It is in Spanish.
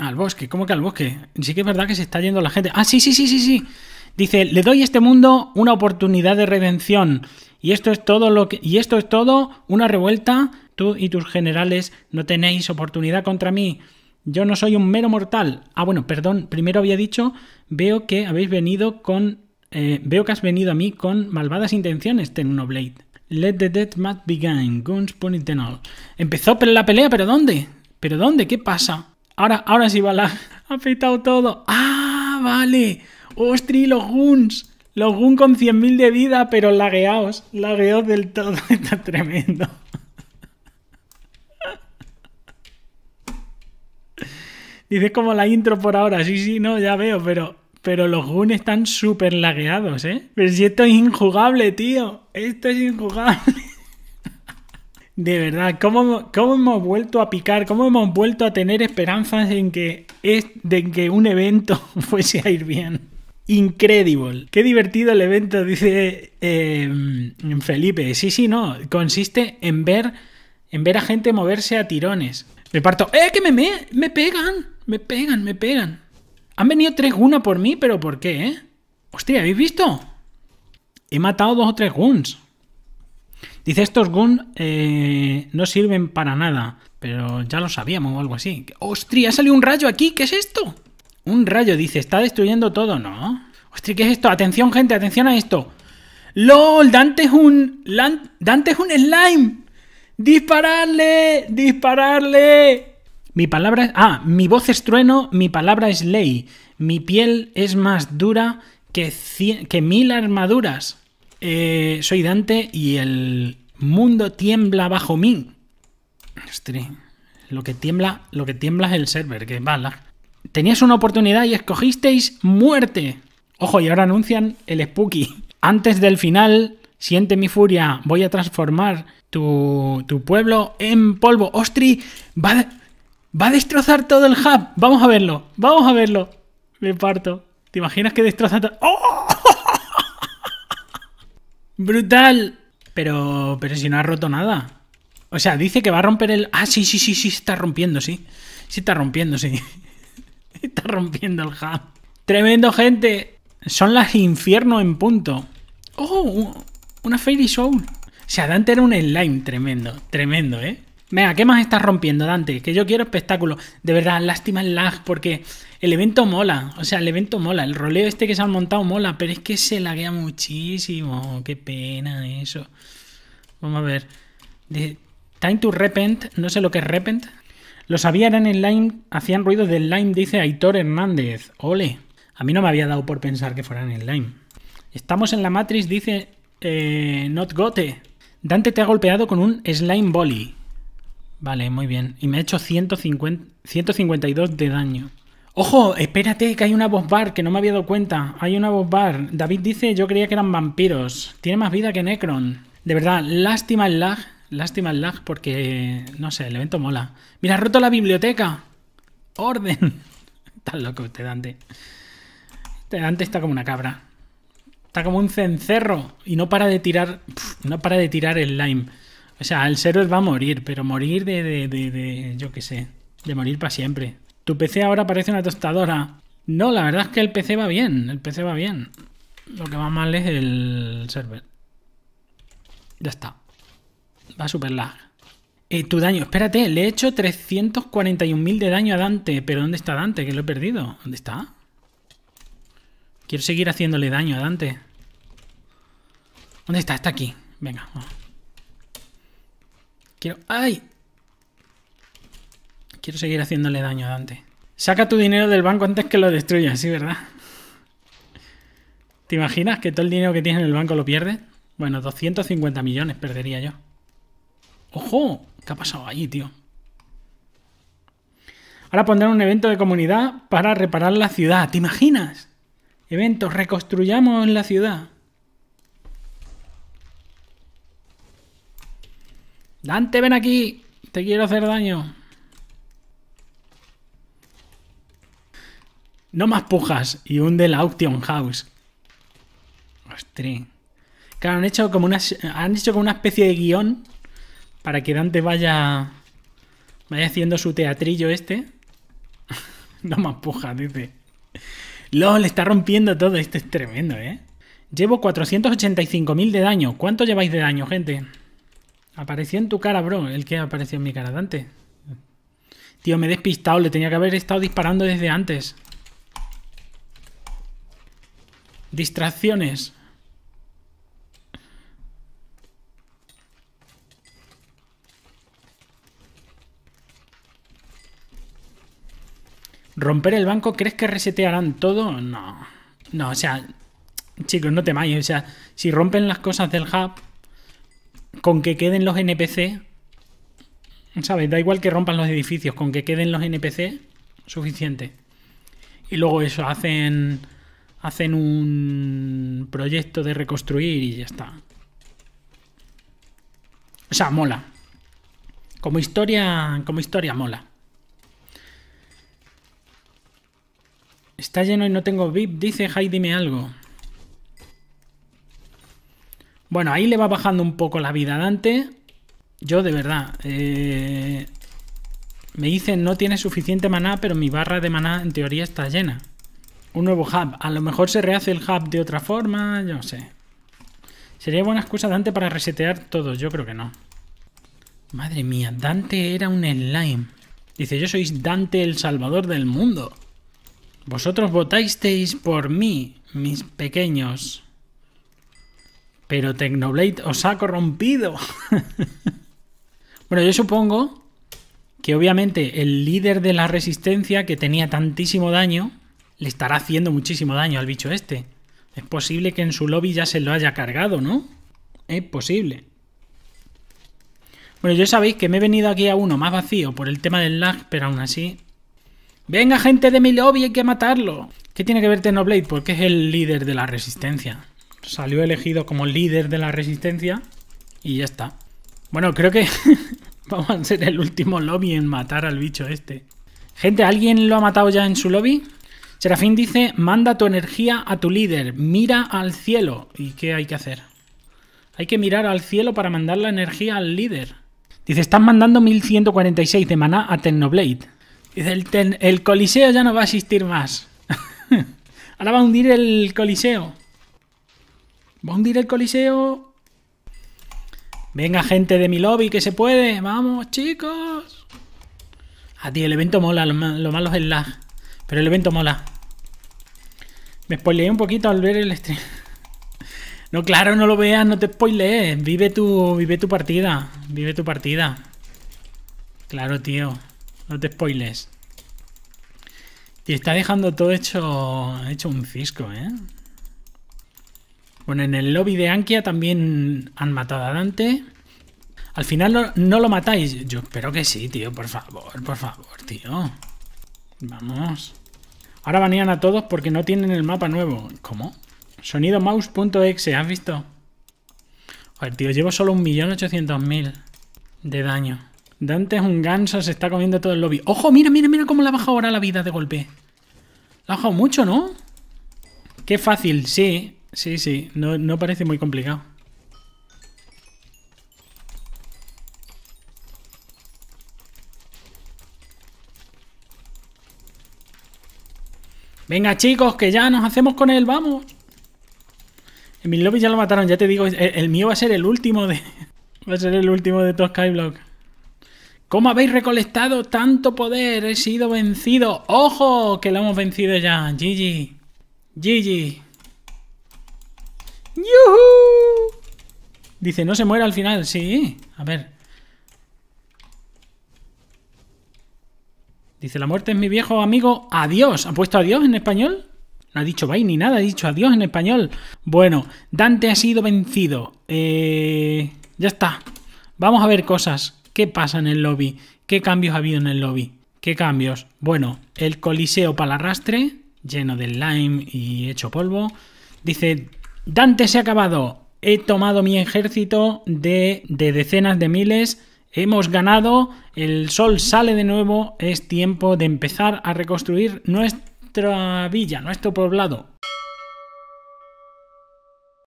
Al bosque, ¿cómo que al bosque? Sí que es verdad que se está yendo la gente. Ah, sí, sí, sí, sí, sí. Dice, le doy a este mundo una oportunidad de redención. Y esto es todo lo que. Y esto es todo, una revuelta. Tú y tus generales no tenéis oportunidad contra mí. Yo no soy un mero mortal. Ah, bueno, perdón, primero había dicho, veo que habéis venido con. Eh, veo que has venido a mí con malvadas intenciones, Blade. Let the dead mat begin. Guns, punit and all. Empezó la pelea, pero ¿dónde? ¿Pero dónde? ¿Qué pasa? Ahora, ahora sí va la... Ha petado todo. ¡Ah, vale! ¡Ostri, los guns! Los guns con 100.000 de vida, pero lagueados. Lagueados del todo. Está tremendo. Dices como la intro por ahora. Sí, sí, no, ya veo, pero... Pero los guns están súper lagueados, ¿eh? Pero si esto es injugable, tío. Esto es injugable. De verdad, ¿cómo, hemos vuelto a picar? ¿Cómo hemos vuelto a tener esperanzas en que, es, de que un evento fuese a ir bien? Incredible. Qué divertido el evento, dice eh, Felipe. Sí, sí, no. Consiste en ver, en ver a gente moverse a tirones. Me parto. ¡Eh, que me, me, pegan! Me pegan, me pegan. Han venido tres gunas por mí, pero ¿por qué, eh? Hostia, ¿habéis visto? He matado dos o tres guns. Dice, estos Gun eh, no sirven para nada, pero ya lo sabíamos o algo así. ¡Ostri, ha salido un rayo aquí! ¿Qué es esto? Un rayo, dice, está destruyendo todo, ¿no? ¡Ostri, qué es esto! ¡Atención, gente! ¡Atención a esto! ¡LOL! ¡Dante es un... ¡Dante es un slime! ¡Dispararle! ¡Dispararle! Mi palabra es... Ah, mi voz es trueno, mi palabra es ley. Mi piel es más dura que, que mil armaduras. Eh, soy Dante y el mundo tiembla bajo mí. ¡Ostri! lo que tiembla, lo que tiembla es el server, que bala. Tenías una oportunidad y escogisteis muerte. Ojo, y ahora anuncian el Spooky. Antes del final, siente mi furia, voy a transformar tu, pueblo en polvo. Ostri, va, va a destrozar todo el hub. Vamos a verlo, vamos a verlo. Me parto. ¿Te imaginas que destroza todo? ¡Oh! ¡Brutal! Pero, pero si no ha roto nada. O sea, dice que va a romper el... Ah, sí, sí, sí, sí, está rompiendo, sí. Sí está rompiendo, sí. está rompiendo el hub. Tremendo, gente. Son las infierno en punto. ¡Oh! Una Fairy Soul. O sea, Dante era un slime tremendo. Tremendo, ¿eh? Venga, ¿qué más estás rompiendo, Dante? Que yo quiero espectáculo. De verdad, lástima el lag, porque el evento mola. O sea, el evento mola. El roleo este que se han montado mola, pero es que se laguea muchísimo. Qué pena eso. Vamos a ver. Time to Repent. No sé lo que es Repent. Lo sabía, eran en Lime. Hacían ruido del Lime, dice Aitor Hernández. Ole. A mí no me había dado por pensar que fueran en Lime. Estamos en la matriz dice eh, Not Gote. Dante te ha golpeado con un Slime Volley. Vale, muy bien. Y me ha hecho 150, 152 de daño. ¡Ojo! Espérate, que hay una boss bar, que no me había dado cuenta. Hay una boss bar. David dice, yo creía que eran vampiros. Tiene más vida que Necron. De verdad, lástima el lag. Lástima el lag porque, no sé, el evento mola. ¡Mira, ha roto la biblioteca! ¡Orden! Estás loco este Dante. Este Dante está como una cabra. Está como un cencerro y no para de tirar... no para de tirar el lime. O sea, el server va a morir, pero morir de, de, de, yo qué sé, de morir para siempre. Tu PC ahora parece una tostadora. No, la verdad es que el PC va bien, el PC va bien. Lo que va mal es el server. Ya está. Va super lag. Eh, tu daño, espérate, le he hecho 341.000 de daño a Dante. Pero ¿dónde está Dante? Que lo he perdido. ¿Dónde está? Quiero seguir haciéndole daño a Dante. ¿Dónde está? Está aquí. Venga, vamos. Quiero... ¡Ay! Quiero seguir haciéndole daño a Dante. Saca tu dinero del banco antes que lo destruyas, sí, ¿verdad? ¿Te imaginas que todo el dinero que tienes en el banco lo pierdes? Bueno, 250 millones perdería yo. ¡Ojo! ¿Qué ha pasado allí, tío? Ahora pondrán un evento de comunidad para reparar la ciudad. ¿Te imaginas? Eventos, reconstruyamos la ciudad. Dante, ven aquí. Te quiero hacer daño. No más pujas. Y hunde la Auction House. Ostras. Claro, han hecho como una, han hecho una especie de guión para que Dante vaya, vaya haciendo su teatrillo este. no más pujas, dice. le está rompiendo todo. Esto es tremendo, ¿eh? Llevo 485.000 de daño. ¿Cuánto lleváis de daño, gente? Apareció en tu cara, bro. El que apareció en mi cara, Dante. Tío, me he despistado. Le tenía que haber estado disparando desde antes. Distracciones. ¿Romper el banco? ¿Crees que resetearán todo? No. No, o sea, chicos, no temáis. O sea, si rompen las cosas del hub, con que queden los NPC, ¿sabes? Da igual que rompan los edificios, con que queden los NPC, suficiente. Y luego eso, hacen, hacen un proyecto de reconstruir y ya está. O sea, mola. Como historia, como historia mola. Está lleno y no tengo VIP, dice Heidi dime algo. Bueno, ahí le va bajando un poco la vida a Dante. Yo de verdad... Eh, me dicen no tiene suficiente maná, pero mi barra de maná en teoría está llena. Un nuevo hub. A lo mejor se rehace el hub de otra forma, yo no sé. Sería buena excusa Dante para resetear todo, yo creo que no. Madre mía, Dante era un slime. Dice, yo sois Dante el salvador del mundo. Vosotros votasteis por mí, mis pequeños. Pero Tecnoblade os ha corrompido. bueno, yo supongo que obviamente el líder de la resistencia que tenía tantísimo daño le estará haciendo muchísimo daño al bicho este. Es posible que en su lobby ya se lo haya cargado, ¿no? Es posible. Bueno, yo sabéis que me he venido aquí a uno más vacío por el tema del lag, pero aún así... ¡Venga, gente de mi lobby! ¡Hay que matarlo! ¿Qué tiene que ver Tecnoblade? Porque es el líder de la resistencia salió elegido como líder de la resistencia y ya está. Bueno, creo que vamos a ser el último lobby en matar al bicho este. Gente, ¿alguien lo ha matado ya en su lobby? Serafín dice, manda tu energía a tu líder, mira al cielo. ¿Y qué hay que hacer? Hay que mirar al cielo para mandar la energía al líder. Dice, están mandando 1146 de maná a Technoblade. Dice, el, el coliseo ya no va a existir más. Ahora va a hundir el coliseo. Vamos a el coliseo. Venga, gente de mi lobby, que se puede. Vamos, chicos. Ah, tío, el evento mola. Lo, malo es el lag. Pero el evento mola. Me spoileé un poquito al ver el stream. No, claro, no lo veas, no te spoilees. Vive tu, vive tu partida. Vive tu partida. Claro, tío. No te spoiles. Y está dejando todo hecho, hecho un fisco, ¿eh? Bueno, en el lobby de Ankia también han matado a Dante. Al final no, lo matáis. Yo espero que sí, tío. Por favor, por favor, tío. Vamos. Ahora vanían a todos porque no tienen el mapa nuevo. ¿Cómo? mouse.exe, ¿has visto? Joder, tío, llevo solo 1.800.000 de daño. Dante es un ganso, se está comiendo todo el lobby. ¡Ojo! Mira, mira, mira cómo le ha bajado ahora la vida de golpe. La ha bajado mucho, ¿no? Qué fácil, sí. Sí, sí, no, parece muy complicado. Venga, chicos, que ya nos hacemos con él, vamos. En mi lobby ya lo mataron, ya te digo, el, mío va a ser el último de... va a ser el último de todo Skyblock. ¿Cómo habéis recolectado tanto poder? He sido vencido. ¡Ojo! Que lo hemos vencido ya. GG. GG. Dice, no se muera al final. Sí, a ver. Dice, la muerte es mi viejo amigo. Adiós. ¿Ha puesto adiós en español? No ha dicho bye ni nada, ha dicho adiós en español. Bueno, Dante ha sido vencido. Eh, ya está. Vamos a ver cosas. ¿Qué pasa en el lobby? ¿Qué cambios ha habido en el lobby? ¿Qué cambios? Bueno, el coliseo para arrastre, lleno de lime y hecho polvo. Dice, Dante se ha acabado. He tomado mi ejército de, decenas de miles. Hemos ganado. El sol sale de nuevo. Es tiempo de empezar a reconstruir nuestra villa, nuestro poblado.